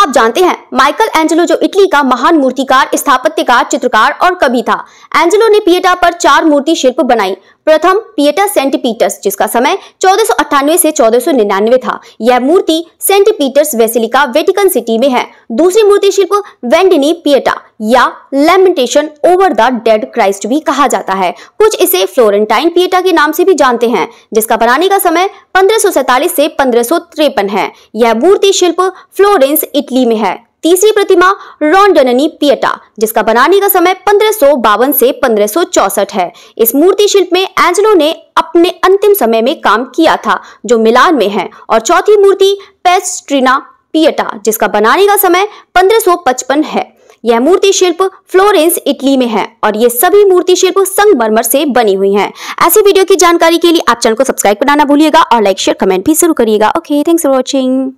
आप जानते हैं माइकल एंजेलो जो इटली का महान मूर्तिकार स्थापत्यकार चित्रकार और कवि था एंजेलो ने पिएटा पर चार मूर्ति शिल्प बनाई प्रथम पिएटा सेंट पीटर्स जिसका समय चौदह से चौदह था यह मूर्ति Saint Peter's Basilica Vatican City में है दूसरी मूर्ति शिल्प वेंडिनी पिएटा या lamentation over the dead Christ भी कहा जाता है कुछ इसे फ्लोरेंटाइन पिएटा के नाम से भी जानते हैं जिसका बनाने का समय 1547 से पंद्रह है यह मूर्ति शिल्प फ्लोरेंस इटली में है तीसरी प्रतिमा रॉन्डननी पिएटा जिसका बनाने का समय पंद्रह से पंद्रह है इस मूर्ति शिल्प में एंजलो ने अपने अंतिम समय में काम किया था जो मिलान में है और चौथी मूर्ति पेस्ट्रीना पिएटा जिसका बनाने का समय 1555 है यह मूर्ति शिल्प फ्लोरेंस इटली में है और ये सभी मूर्ति शिल्प संगमरमर से बनी हुई है ऐसी वीडियो की जानकारी के लिए आप चैनल को सब्सक्राइब बनाना भूलिएगा और लाइक शेयर कमेंट भी जरूर करिएगा ओके थैंक्स फॉर वॉचिंग